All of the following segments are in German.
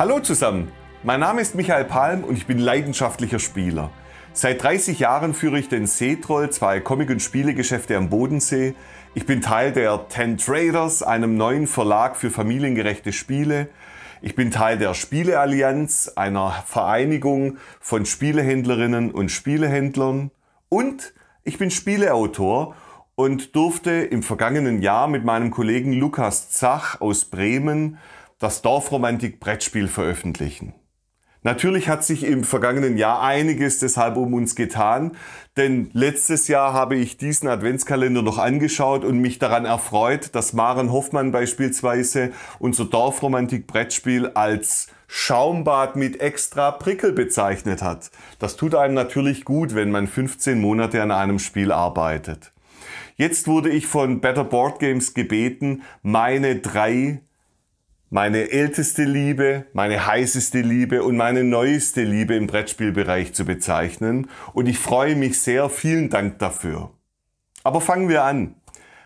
Hallo zusammen, mein Name ist Michael Palm und ich bin leidenschaftlicher Spieler. Seit 30 Jahren führe ich den Seetroll, zwei Comic- und Spielegeschäfte am Bodensee. Ich bin Teil der Ten Traders, einem neuen Verlag für familiengerechte Spiele. Ich bin Teil der Spieleallianz, einer Vereinigung von Spielehändlerinnen und Spielehändlern. Und ich bin Spieleautor und durfte im vergangenen Jahr mit meinem Kollegen Lukas Zach aus Bremen das Dorfromantik-Brettspiel veröffentlichen. Natürlich hat sich im vergangenen Jahr einiges deshalb um uns getan, denn letztes Jahr habe ich diesen Adventskalender noch angeschaut und mich daran erfreut, dass Maren Hoffmann beispielsweise unser Dorfromantik-Brettspiel als Schaumbad mit extra Prickel bezeichnet hat. Das tut einem natürlich gut, wenn man 15 Monate an einem Spiel arbeitet. Jetzt wurde ich von Better Board Games gebeten, meine drei meine älteste Liebe, meine heißeste Liebe und meine neueste Liebe im Brettspielbereich zu bezeichnen. Und ich freue mich sehr. Vielen Dank dafür. Aber fangen wir an.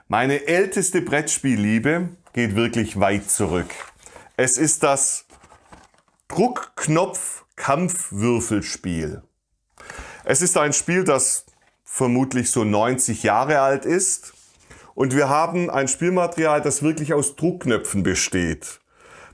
Meine älteste Brettspielliebe geht wirklich weit zurück. Es ist das Druckknopf-Kampfwürfelspiel. Es ist ein Spiel, das vermutlich so 90 Jahre alt ist. Und wir haben ein Spielmaterial, das wirklich aus Druckknöpfen besteht.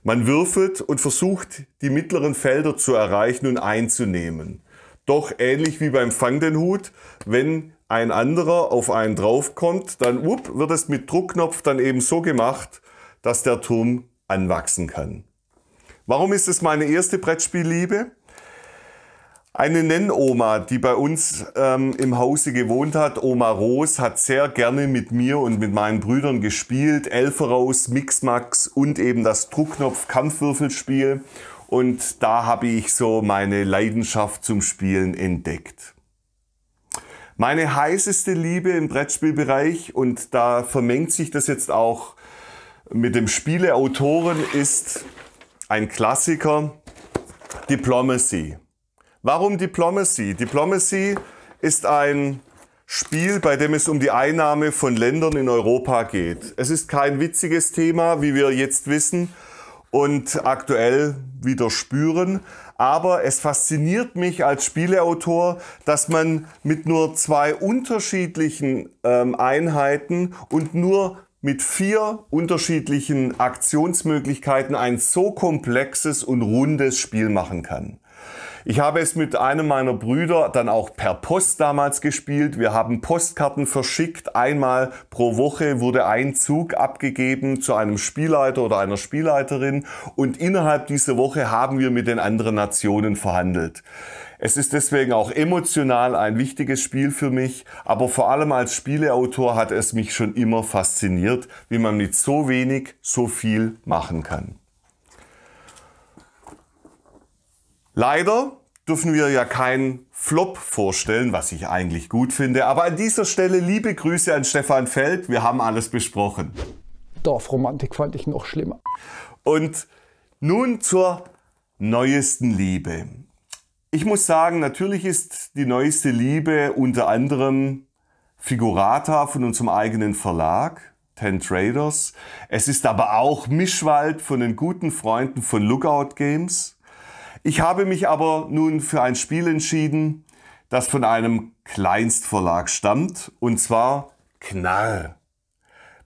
Man würfelt und versucht, die mittleren Felder zu erreichen und einzunehmen. Doch ähnlich wie beim Fang den Hut, wenn ein anderer auf einen draufkommt, dann up, wird es mit Druckknopf dann eben so gemacht, dass der Turm anwachsen kann. Warum ist es meine erste Brettspielliebe? Eine Nennoma, die bei uns ähm, im Hause gewohnt hat, Oma Ros, hat sehr gerne mit mir und mit meinen Brüdern gespielt. Elferaus, Mixmax und eben das Druckknopf-Kampfwürfelspiel. Und da habe ich so meine Leidenschaft zum Spielen entdeckt. Meine heißeste Liebe im Brettspielbereich, und da vermengt sich das jetzt auch mit dem Spieleautoren, ist ein Klassiker, Diplomacy. Warum Diplomacy? Diplomacy ist ein Spiel, bei dem es um die Einnahme von Ländern in Europa geht. Es ist kein witziges Thema, wie wir jetzt wissen und aktuell wieder spüren, aber es fasziniert mich als Spieleautor, dass man mit nur zwei unterschiedlichen ähm, Einheiten und nur mit vier unterschiedlichen Aktionsmöglichkeiten ein so komplexes und rundes Spiel machen kann. Ich habe es mit einem meiner Brüder dann auch per Post damals gespielt. Wir haben Postkarten verschickt. Einmal pro Woche wurde ein Zug abgegeben zu einem Spielleiter oder einer Spielleiterin. Und innerhalb dieser Woche haben wir mit den anderen Nationen verhandelt. Es ist deswegen auch emotional ein wichtiges Spiel für mich, aber vor allem als Spieleautor hat es mich schon immer fasziniert, wie man mit so wenig so viel machen kann. Leider dürfen wir ja keinen Flop vorstellen, was ich eigentlich gut finde. Aber an dieser Stelle liebe Grüße an Stefan Feld. Wir haben alles besprochen. Dorfromantik fand ich noch schlimmer. Und nun zur neuesten Liebe. Ich muss sagen, natürlich ist die neueste Liebe unter anderem Figurata von unserem eigenen Verlag, Ten Traders. Es ist aber auch Mischwald von den guten Freunden von Lookout Games. Ich habe mich aber nun für ein Spiel entschieden, das von einem Kleinstverlag stammt, und zwar Knarr.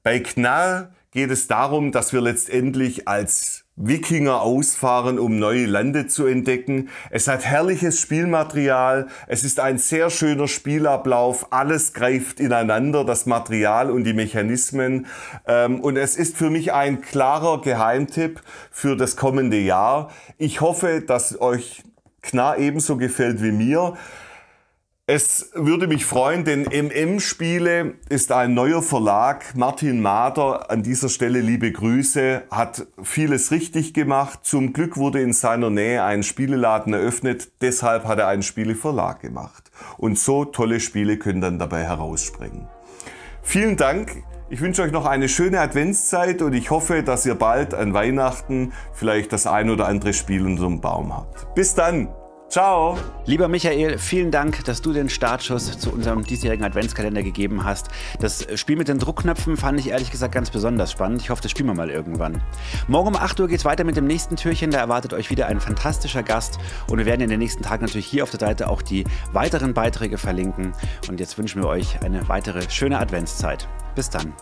Bei Knarr geht es darum, dass wir letztendlich als Wikinger ausfahren, um neue Lande zu entdecken. Es hat herrliches Spielmaterial, es ist ein sehr schöner Spielablauf, alles greift ineinander, das Material und die Mechanismen. Ähm, und es ist für mich ein klarer Geheimtipp für das kommende Jahr. Ich hoffe, dass euch Knar ebenso gefällt wie mir. Es würde mich freuen, denn MM-Spiele ist ein neuer Verlag. Martin Mader, an dieser Stelle liebe Grüße, hat vieles richtig gemacht. Zum Glück wurde in seiner Nähe ein Spieleladen eröffnet, deshalb hat er einen Spieleverlag gemacht. Und so tolle Spiele können dann dabei herausspringen. Vielen Dank. Ich wünsche euch noch eine schöne Adventszeit und ich hoffe, dass ihr bald an Weihnachten vielleicht das ein oder andere Spiel unter dem Baum habt. Bis dann! Ciao. Lieber Michael, vielen Dank, dass du den Startschuss zu unserem diesjährigen Adventskalender gegeben hast. Das Spiel mit den Druckknöpfen fand ich ehrlich gesagt ganz besonders spannend. Ich hoffe, das spielen wir mal irgendwann. Morgen um 8 Uhr geht es weiter mit dem nächsten Türchen. Da erwartet euch wieder ein fantastischer Gast. Und wir werden in den nächsten Tagen natürlich hier auf der Seite auch die weiteren Beiträge verlinken. Und jetzt wünschen wir euch eine weitere schöne Adventszeit. Bis dann.